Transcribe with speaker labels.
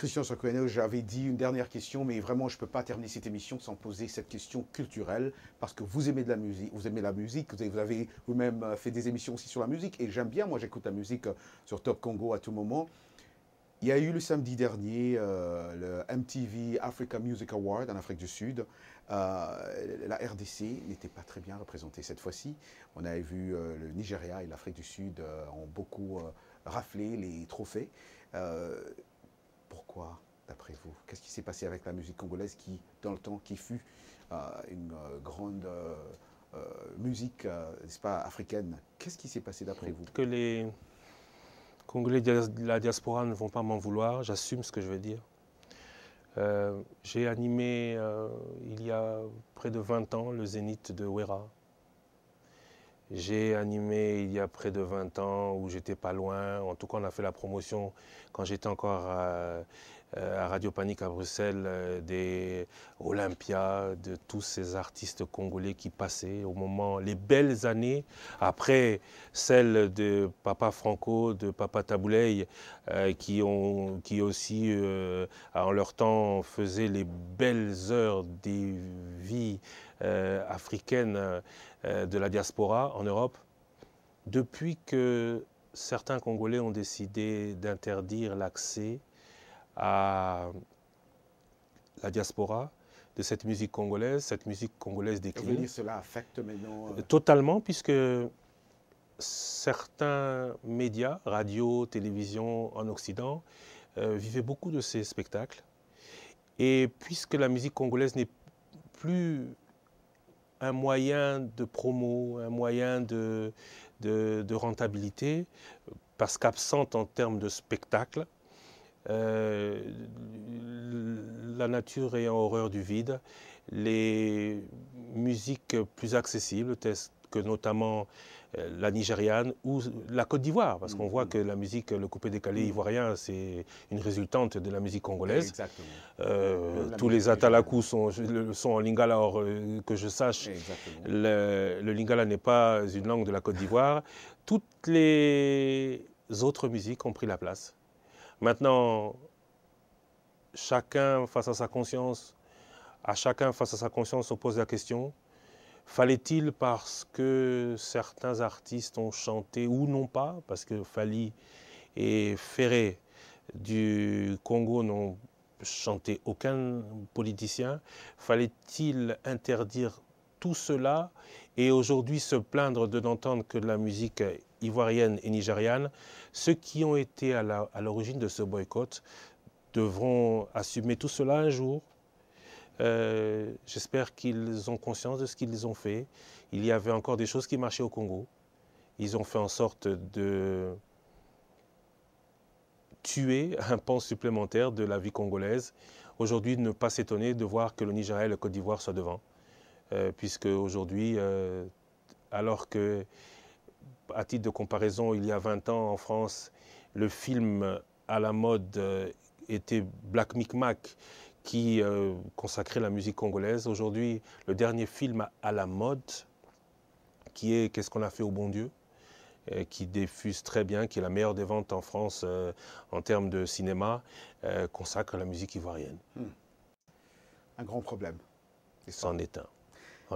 Speaker 1: Christian Socqueno, j'avais dit une dernière question, mais vraiment, je ne peux pas terminer cette émission sans poser cette question culturelle, parce que vous aimez de la musique, vous aimez la musique, vous avez vous-même euh, fait des émissions aussi sur la musique, et j'aime bien, moi j'écoute la musique euh, sur Top Congo à tout moment. Il y a eu le samedi dernier euh, le MTV Africa Music Award en Afrique du Sud. la RDC n'était pas très bien représentée cette fois-ci. On avait vu le Nigeria et l'Afrique du Sud ont beaucoup raflé les trophées. Pourquoi, d'après vous Qu'est-ce qui s'est passé avec la musique congolaise qui, dans le temps, qui fut euh, une euh, grande euh, musique, nest pas, africaine Qu'est-ce qui s'est passé
Speaker 2: d'après vous Que les Congolais de la diaspora ne vont pas m'en vouloir, j'assume ce que je veux dire. j'ai animé il y a près de 20 ans le Zénith de Ouera, j'ai animé il y a près de 20 ans où j'étais pas loin. En tout cas, on a fait la promotion quand j'étais encore à, euh, Radio Panique à Bruxelles euh, des Olympia, de tous ces artistes congolais qui passaient au moment, les belles années après celles de Papa Franco, de Papa Taboulay, euh, qui, ont, qui aussi en leur temps faisaient les belles heures des vies euh, africaine euh, euh, de la diaspora en Europe, depuis que certains Congolais ont décidé d'interdire l'accès à la diaspora de cette musique congolaise, cette musique congolaise décline.
Speaker 1: cela affecte maintenant
Speaker 2: Totalement, puisque certains médias, radio, télévision en Occident, vivaient beaucoup de ces spectacles. Et puisque la musique congolaise n'est plus un moyen de promo, un moyen de, de, rentabilité, parce qu'absente en termes de spectacle, euh, la nature est en horreur du vide, les musiques plus accessibles, que notamment euh, la nigériane ou la Côte d'Ivoire, parce qu'on voit mm-hmm. que la musique, le coupé décalé mm-hmm. ivoirien, c'est une résultante de la musique congolaise. Euh, tous les atalakus sont, en lingala, or euh, que je sache, le, le, lingala n'est pas une langue de la Côte d'Ivoire. Toutes les autres musiques ont pris la place. Maintenant, chacun face à sa conscience, à chacun face à sa conscience, on pose la question Fallait-il parce que certains artistes ont chanté ou non pas, parce que Fali et Ferré du Congo n'ont chanté aucun politicien, fallait-il interdire tout cela et aujourd'hui se plaindre de n'entendre que de la musique ivoirienne et nigériane Ceux qui ont été à l'origine de ce boycott devront assumer tout cela un jour euh, j'espère qu'ils ont conscience de ce qu'ils ont fait. Il y avait encore des choses qui marchaient au Congo. Ils ont fait en sorte de tuer un pan supplémentaire de la vie congolaise. Aujourd'hui, ne pas s'étonner de voir que le Nigeria et le Côte d'Ivoire soient devant, euh, puisque aujourd'hui, euh, alors que, à titre de comparaison, il y a 20 ans en France, le film à la mode était Black Micmac, qui euh, consacrait la musique congolaise. Aujourd'hui, le dernier film à la mode, qui est Qu'est-ce qu'on a fait au bon Dieu euh, qui diffuse très bien, qui est la meilleure des ventes en France euh, en termes de cinéma, consacre la musique ivoirienne.
Speaker 1: Hmm. Un grand problème.
Speaker 2: C'en est un.